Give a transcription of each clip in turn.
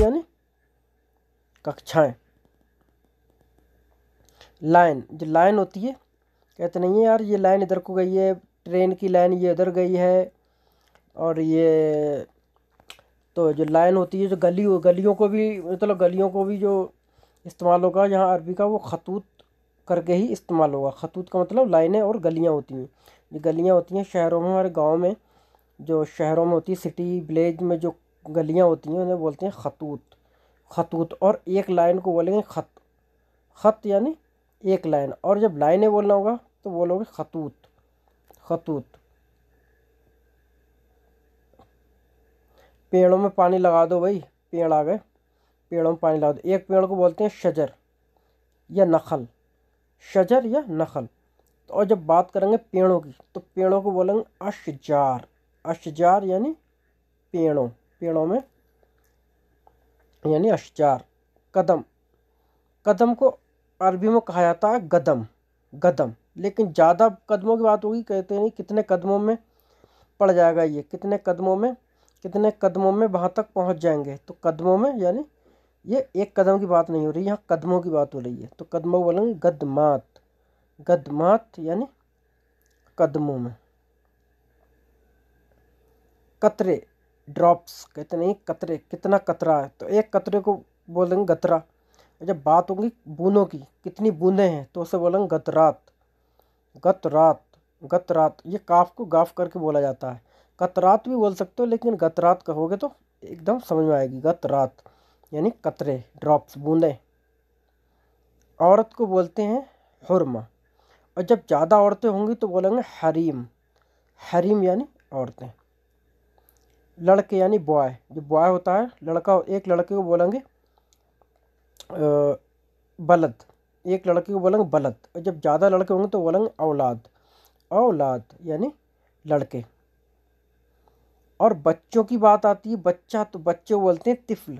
यानी कक्षाएं लाइन जो लाइन होती है कहते नहीं है यार ये लाइन इधर को गई है ट्रेन की लाइन ये इधर गई है और ये तो जो लाइन होती है जो गली गलियों को भी मतलब गलियों को भी जो इस्तेमाल होगा यहाँ अरबी का वो खतूत करके ही इस्तेमाल होगा खतूत का मतलब लाइनें और गलियाँ होती हैं जो गलियाँ होती हैं शहरों में हमारे गाँव में जो शहरों में होती है सिटी विलेज में जो गलियाँ होती हैं उन्हें बोलते हैं खतूत खतूत और एक लाइन को बोलेंगे खत खत यानी एक लाइन और जब लाइनें बोलना होगा तो बोलोगे खतूत खतूत पेड़ों में पानी लगा दो भाई पेड़ आ गए पेड़ों में पानी लगा दो एक पेड़ को बोलते हैं शजर या नखल शजर या नखल तो और जब बात करेंगे पेड़ों की तो पेड़ों को बोलेंगे अशजार अशजार यानी पेड़ों पेड़ों में यानी अश्चार कदम कदम को अरबी में कहा जाता है गदम गदम लेकिन ज़्यादा कदमों की बात होगी कहते नहीं कितने कदमों में पड़ जाएगा ये कितने कदमों में कितने कदमों में वहाँ तक पहुँच जाएंगे तो कदमों में यानी ये एक कदम की बात नहीं हो रही यहाँ कदमों की बात हो रही है तो कदमों बोलेंगे गदमात गदमात यानी कदमों में कतरे ड्रॉप्स कहते नहीं कतरे कितना कतरा है तो एक कतरे को बोलेंगे गतरा जब बात होगी बूंदों की कितनी बूंदें हैं तो उसे बोलेंगे गतरात गतरात गतरात ये काफ को गाफ करके बोला जाता है कतरात भी बोल सकते हो लेकिन गतरात कहोगे तो एकदम समझ में आएगी गतरात यानी कतरे ड्रॉप्स बूंदें औरत को बोलते हैं हुरमा और जब ज़्यादा औरतें होंगी तो बोलेंगे हरीम हरीम यानी औरतें लड़के यानी बॉय जो बॉय होता है लड़का एक लड़के को बोलेंगे बलद एक लड़के को बोलेंगे बलद और जब ज़्यादा लड़के होंगे तो बोलेंगे औलाद औलाद यानी लड़के और बच्चों की बात आती है बच्चा तो बच्चे बोलते हैं तिफल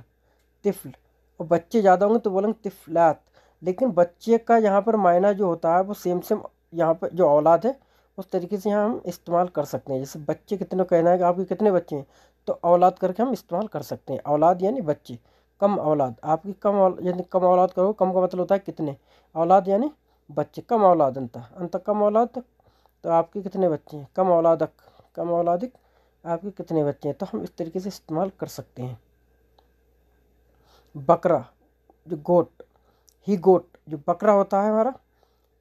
तिफल और बच्चे ज़्यादा होंगे तो बोलेंगे तिफलात लेकिन बच्चे का यहाँ पर मायना जो होता है वो सेम सेम यहाँ पर जो औलाद है उस तरीके से यहाँ हम इस्तेमाल कर सकते हैं जैसे बच्चे कितने कहना है कि आपके कितने बच्चे हैं तो औलाद करके हम इस्तेमाल कर सकते हैं औलाद यानी बच्चे कम औलाद आपकी कम यानी कम औलाद करो कम का मतलब होता है कितने औलाद यानी बच्चे कम औलाद अंत अंत कम औलाद तो आपके कितने बच्चे हैं कम औलादक कम औलादिक आपके कितने बच्चे हैं तो हम इस तरीके से इस्तेमाल कर सकते हैं बकरा जो गोट ही गोट जो बकरा होता है हमारा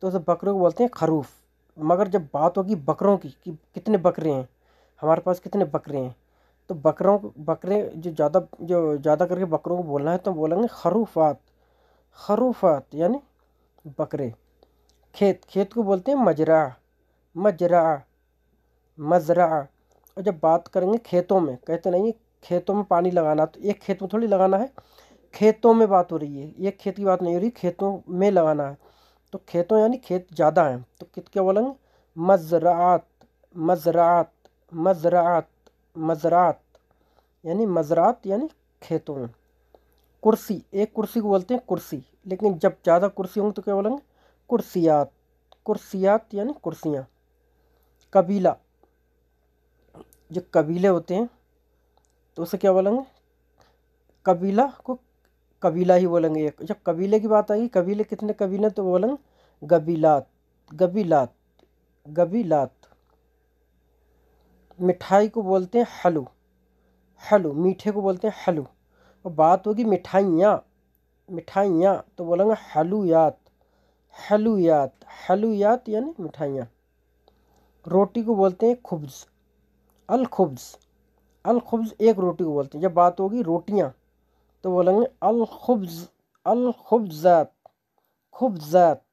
तो उसे बकरे को बोलते हैं खरूफ मगर जब बात होगी बकरों की कि कितने बकरे हैं हमारे पास कितने बकरे हैं तो बकरों बकरे जो ज़्यादा जो ज़्यादा करके बकरों को बोलना है तो बोलेंगे खरूफात खरूफात यानी बकरे खेत खेत को बोलते हैं मजरा मजरा मजरा और जब बात करेंगे खेतों में कहते नहीं खेतों में पानी लगाना तो एक खेत में थोड़ी लगाना है खेतों में बात हो रही है एक खेत की बात नहीं हो रही खेतों में लगाना है तो खेतों यानी खेत ज़्यादा हैं तो कित क्या बोलेंगे मजरात मजरात मजरात मज़रात यानी मज़रात यानी खेतों में कुर्सी एक कुर्सी को बोलते हैं कुर्सी लेकिन जब ज़्यादा कुर्सी होंगी तो क्या बोलेंगे कुर्सियात कुर्सियात यानी कुर्सियाँ कबीला जो कबीले होते हैं तो उसे क्या बोलेंगे कबीला को कबीला ही बोलेंगे एक जब कबीले की बात आएगी कबीले कितने कबीले तो बोलेंगे गबीलात गबीलात गबीलात मिठाई को बोलते हैं हलू हलू मीठे को बोलते हैं हलू और बात होगी मिठाइयाँ मिठाइयाँ तो बोलेंगे हलूयात हलूयात हलूयात यानी मिठाइयाँ रोटी को बोलते हैं खुब्ज़ अल खुब्ज एक रोटी को बोलते हैं जब बात होगी रोटियाँ तो बोलेंगे खुब्ज अल खुब्ज़ात खुब्जात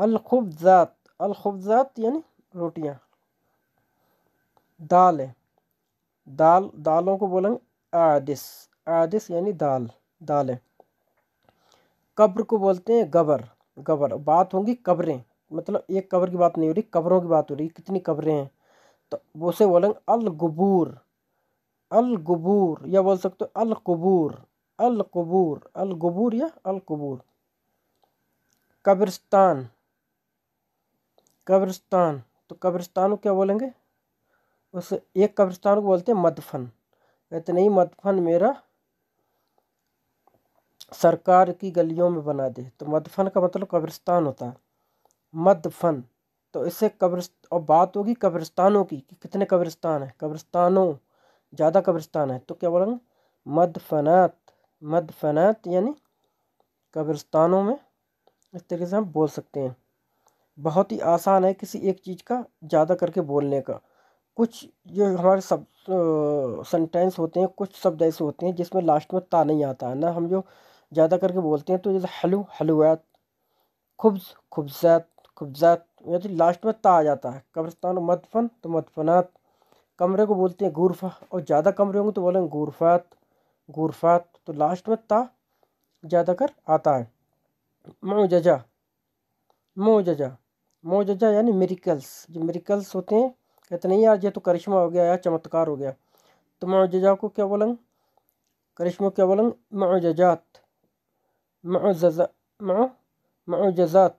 अल खुब्जात यानी रोटियाँ दाल है दाल दालों को बोलेंगे आदिस आदिस यानी दाल दाल है कब्र को बोलते हैं गबर गबर बात होंगी कब्रें मतलब एक कब्र की बात नहीं हो रही कब्रों की बात हो रही कितनी कब्रें हैं तो वो से बोलेंगे अलगबूर अलगबूर या बोल सकते हो अलकबूर अलकबूर अलगबूर या अलकबूर कब्रिस्तान कब्रिस्तान तो कब्रिस्तान को क्या बोलेंगे उस एक कब्रिस्तान को बोलते हैं मदफन कहते नहीं मदफन मेरा सरकार की गलियों में बना दे तो मदफन का मतलब कब्रिस्तान होता है मदफन तो इससे कब्रिस् और बात होगी कब्रिस्तानों की कि कितने कब्रिस्तान हैं कब्रिस्तानों ज़्यादा कब्रिस्तान है तो क्या बोलेंगे मदफनात मदफनात यानी कब्रिस्तानों में इस तरीके से हम बोल सकते हैं बहुत ही आसान है किसी एक चीज़ का ज़्यादा करके बोलने का कुछ जो हमारे सब सेंटेंस होते हैं कुछ शब्द ऐसे होते हैं जिसमें लास्ट में ता नहीं आता है ना हम जो ज़्यादा करके बोलते हैं तो जैसे हलु हलुआत खुब्स खुब्जात खुब्जात यदि लास्ट में ता आ जाता है कब्रस्तान मदफन तो मदफनात कमरे को बोलते हैं गुरफा और ज़्यादा कमरे होंगे तो बोलेंगे गुरफात गुरफात तो लास्ट में ता ज़्यादा कर आता है जजा मो जजा यानी मेरिकल्स जो मेरिकल्स होते हैं कहते नहीं यार ये तो करिश्मा हो गया या चमत्कार हो गया तो मजा को क्या बोलेंगे करिश्मा क्या बोलेंगे मजात मजात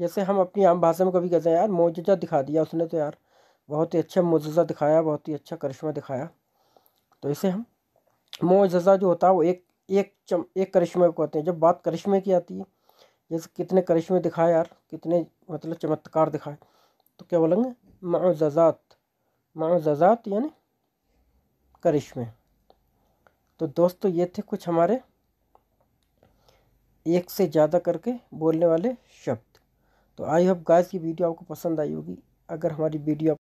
जैसे हम अपनी आम भाषा में कभी कहते हैं यार मोजा दिखा दिया उसने तो यार बहुत ही अच्छा मुजजा दिखाया बहुत ही अच्छा करिश्मा दिखाया तो इसे हम मोजा जो होता है वो एक एक चम एक करिश्मे को कहते हैं जब बात करिश्मे की आती है जैसे कितने करिश्मे दिखाए यार कितने मतलब चमत्कार दिखाए तो क्या बोलेंगे मज़ात मज़ात यानी करिश्मे तो दोस्तों ये थे कुछ हमारे एक से ज़्यादा करके बोलने वाले शब्द तो आई होप गाइस की वीडियो आपको पसंद आई होगी अगर हमारी वीडियो